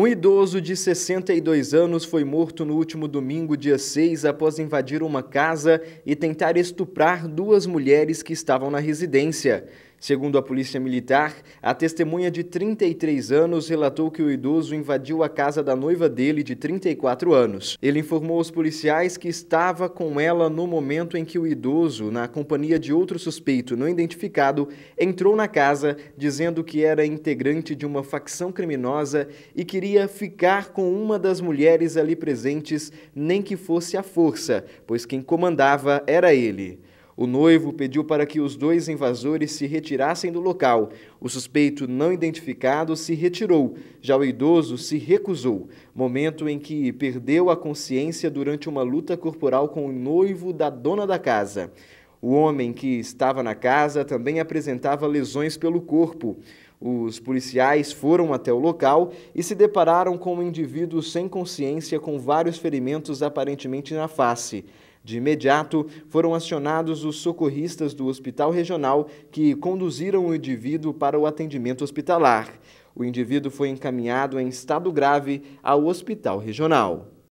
Um idoso de 62 anos foi morto no último domingo, dia 6, após invadir uma casa e tentar estuprar duas mulheres que estavam na residência. Segundo a Polícia Militar, a testemunha de 33 anos relatou que o idoso invadiu a casa da noiva dele, de 34 anos. Ele informou aos policiais que estava com ela no momento em que o idoso, na companhia de outro suspeito não identificado, entrou na casa dizendo que era integrante de uma facção criminosa e queria poderia ficar com uma das mulheres ali presentes, nem que fosse à força, pois quem comandava era ele. O noivo pediu para que os dois invasores se retirassem do local. O suspeito não identificado se retirou, já o idoso se recusou, momento em que perdeu a consciência durante uma luta corporal com o noivo da dona da casa. O homem que estava na casa também apresentava lesões pelo corpo. Os policiais foram até o local e se depararam com um indivíduo sem consciência com vários ferimentos aparentemente na face. De imediato, foram acionados os socorristas do hospital regional que conduziram o indivíduo para o atendimento hospitalar. O indivíduo foi encaminhado em estado grave ao hospital regional.